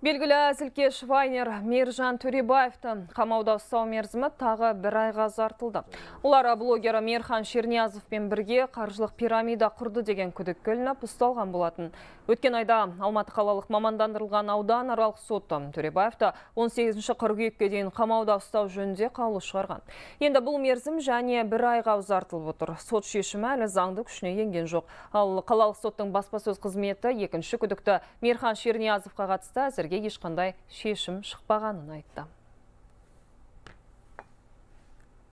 Белгілі әзілке Швайнер Мержан Төребаевты қамауда ұстау мерзімі тағы бір айға зартылды. Олар блогері Мерхан Шерниязовпен бірге қаржылық пирамида құрды деген күдік көлініп ұсталған болатын. Өткен айда Алматы қалалық мамандандырылған аудан аралық соты төребаевта 18-ші қыргүйекке дейін қамауда ұстау жөнінде қаулы шығарған. Енді бұл мерзім және бір айға ұзартылып отыр. Сот шешімі әлі заңды күшіне енген жоқ. Ал қалалық соттың баспасөз қызметі екінші күдікті Мерхан Шерниязовқа қатысты әзірге ешқандай шешім шықпағанын айтты.